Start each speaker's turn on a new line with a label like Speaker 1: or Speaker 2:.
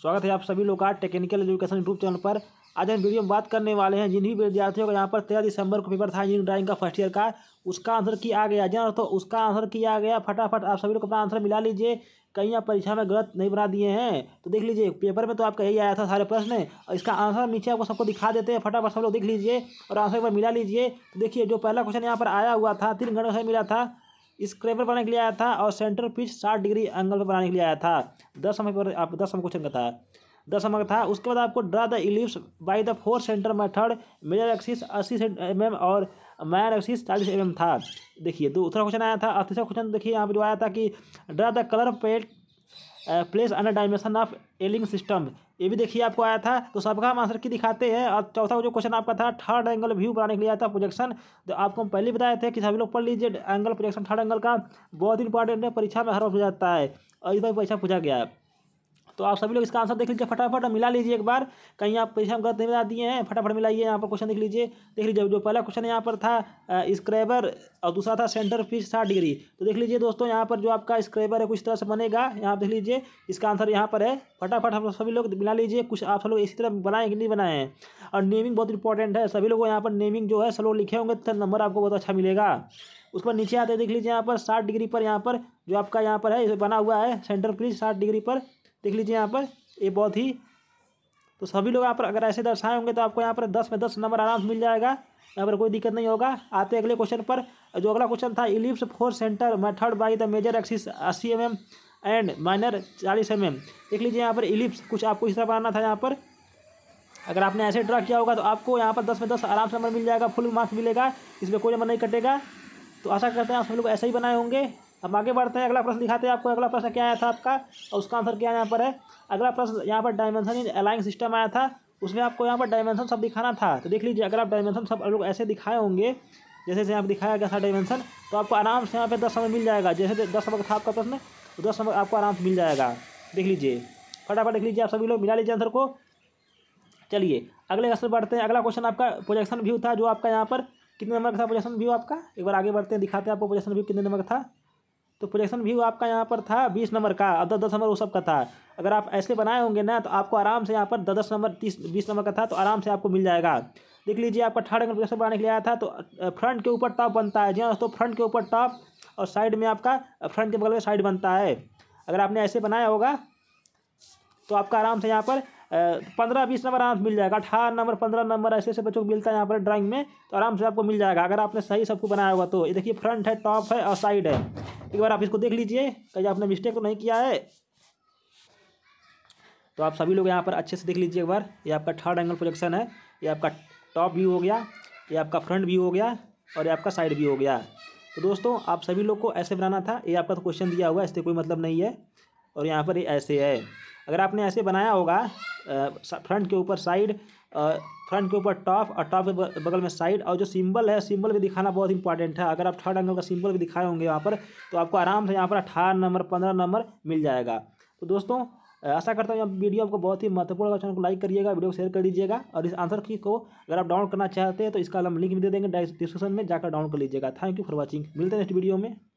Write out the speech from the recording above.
Speaker 1: स्वागत है आप सभी लोग का टेक्निकल एजुकेशन यूट्यूब चैनल पर आज हम वीडियो में बात करने वाले हैं जिन भी विद्यार्थियों का यहाँ पर तेरह दिसंबर को पेपर था इंजीनियर ड्राइंग का फर्स्ट ईयर का उसका आंसर किया गया जी दोस्तों हाँ, उसका आंसर किया गया फटाफट आप सभी लोग अपना आंसर मिला लीजिए कहीं आप परीक्षा में गलत नहीं बना दिए हैं तो देख लीजिए पेपर में तो आपका यही आया था सारे प्रश्न और इसका आंसर नीचे आपको सबको दिखा देते हैं फटाफट सब लोग देख लीजिए और आंसर एक बार मिला लीजिए तो देखिए जो पहला क्वेश्चन यहाँ पर आया हुआ था तीन घंटे से मिला था स्क्रेपर बनाने के लिए आया था और सेंटर पीस साठ डिग्री एंगल पर बनाने के लिए आया था दस समय पर आप दस समय क्वेश्चन का था दस का था उसके बाद आपको draw the ellipse by the four centre method major axis अस्सी एम एम mm और मैन एक्सिस चालीस एम mm एम था देखिए दूसरा क्वेश्चन आया था और तीसरा क्वेश्चन देखिए यहाँ पर जो आया था कि draw the colour pet place under dimension of aligned system ये भी देखिए आपको आया था तो सबका हम आंसर की दिखाते हैं और चौथा जो क्वेश्चन आपका था थर्ड एंगल व्यू बनाने के लिए आया था प्रोजेक्शन तो आपको हम पहले बताए थे कि सभी लोग पढ़ लीजिए एंगल प्रोजेक्शन थर्ड एंगल का बहुत इंपॉर्टेंट है परीक्षा में हर वक्त हो जाता है और इस बार परीक्षा पूछा गया है तो आप सभी लोग इसका आंसर देख लीजिए फटाफट मिला लीजिए एक बार कहीं आप परीक्षा हम गलत नहीं मिला दिए हैं फटाफट मिलाइए यहाँ पर क्वेश्चन देख लीजिए देख लीजिए जो पहला क्वेश्चन यहाँ पर था स्क्रैबर और दूसरा था सेंटर फीस साठ डिग्री तो देख लीजिए दोस्तों यहाँ पर जो आपका स्क्राइबर है कुछ तरह से बनेगा यहाँ देख लीजिए इसका आंसर यहाँ पर है फटाफट हम सभी लोग मिला लीजिए कुछ आप सब लोग इसी तरह बनाए कि नहीं बनाए और नेमिंग बहुत इंपॉर्टेंट है सभी लोगों यहाँ पर नेमिंग जो है सब लोग लिखे होंगे तो नंबर आपको बहुत अच्छा मिलेगा उस पर नीचे आते देख लीजिए यहाँ पर साठ डिग्री पर यहाँ पर जो आपका यहाँ पर है बना हुआ है सेंटर फ्रिज साठ डिग्री पर देख लीजिए यहाँ पर ये बहुत ही तो सभी लोग यहाँ पर अगर ऐसे दर्शाए होंगे तो आपको यहाँ पर दस में दस नंबर आराम से मिल जाएगा यहाँ पर कोई दिक्कत नहीं होगा आते अगले क्वेश्चन पर जो अगला क्वेश्चन था ellipse four centre method by the major axis अस्सी एम एम एंड माइनर चालीस एम mm। एम देख लीजिए यहाँ पर इलिप्स कुछ आपको इस तरह बनाना था यहाँ पर अगर आपने ऐसे ड्रा किया होगा तो आपको यहाँ पर दस में दस आराम से नंबर मिल जाएगा फुल मार्क्स मिलेगा इसमें कोई नंबर नहीं कटेगा तो आशा करते हैं आप सब लोग ऐसे ही बनाए होंगे अब आगे बढ़ते हैं अगला प्रश्न दिखाते हैं आपको अगला प्रश्न क्या आया था आपका और उसका आंसर क्या यहाँ पर है अगला प्रश्न यहाँ पर डायमेंशन इन अलाइंग सिस्टम आया था उसमें आपको यहाँ पर डायमेंशन सब दिखाना था तो देख लीजिए अगर आप डायमेंशन सब लोग ऐसे दिखाए होंगे जैसे जैसे आप दिखाया गया था डायमेंशन तो आपको आराम से यहाँ पर दस समय मिल जाएगा जैसे दस नंबर था आपका प्रश्न तो दस समय आपको आराम से मिल जाएगा देख लीजिए फटाफट देख लीजिए आप सभी लोग मिला लीजिए आंसर को चलिए अगले क्वेश्चन बढ़ते हैं अगला क्वेश्चन आपका प्रोजेक्शन व्यू था जो आपका यहाँ पर कितने नंबर का था प्रोजेक्शन व्यू आपका एक बार आगे बढ़ते हैं दिखाते हैं आपको प्रोजेक्शन व्यू कितने नंबर का था तो प्रोजेक्शन व्यू आपका यहाँ पर था बीस नंबर का और दस दस नंबर वो सब का था अगर आप ऐसे बनाए होंगे ना तो आपको आराम से यहाँ पर दस दस नंबर तीस बीस नंबर का था तो आराम से आपको मिल जाएगा देख लीजिए आपका थर्ड एंगल प्रोजेक्शन बनाने के लिए आया था तो फ्रंट के ऊपर टॉप बनता है जी हाँ दोस्तों फ्रंट के ऊपर टॉप और साइड में आपका फ्रंट के बगल में साइड बनता है अगर आपने ऐसे बनाया होगा तो आपका आराम से यहाँ पर पंद्रह बीस नंबर आराम से मिल जाएगा अठारह नंबर पंद्रह नंबर ऐसे ऐसे बच्चों को मिलता है यहाँ पर ड्राइंग में तो आराम से आपको मिल जाएगा अगर आपने सही सबको बनाया होगा तो ये देखिए फ्रंट है टॉप है और साइड है एक बार आप इसको देख लीजिए कहीं आपने मिस्टेक तो नहीं किया है तो आप सभी लोग यहाँ पर अच्छे से देख लीजिए एक बार ये आपका थर्ड एंगल प्रोजेक्शन है ये आपका टॉप व्यू हो गया ये आपका फ्रंट व्यू हो गया और ये आपका साइड व्यू हो गया तो दोस्तों आप सभी लोग को ऐसे बनाना था ये आपका तो क्वेश्चन दिया हुआ है इससे कोई मतलब नहीं है और यहाँ पर ये ऐसे है अगर आपने ऐसे बनाया होगा फ्रंट के ऊपर साइड फ्रंट के ऊपर टॉप और टॉप के बगल में साइड और जो सिंबल है सिंबल भी दिखाना बहुत इंपॉर्टेंट है अगर आप थर्ड एंगल का सिंबल भी दिखाए होंगे यहाँ पर तो आपको आराम से यहाँ पर अठारह नंबर पंद्रह नंबर मिल जाएगा तो दोस्तों ऐसा करता हूँ वीडियो आपको बहुत ही महत्वपूर्ण चैनल को लाइक करिएगा वीडियो को शेयर कर दीजिएगा और इस आंसर की को अगर आप डाउनलोड करना चाहते हैं तो इसका हम लिंक भी दे देंगे डिस्क्रिप्शन में जाकर डाउनलोड कर लीजिएगा थैंक यू फॉर वॉचिंग मिलते हैं नेक्स्ट वीडियो में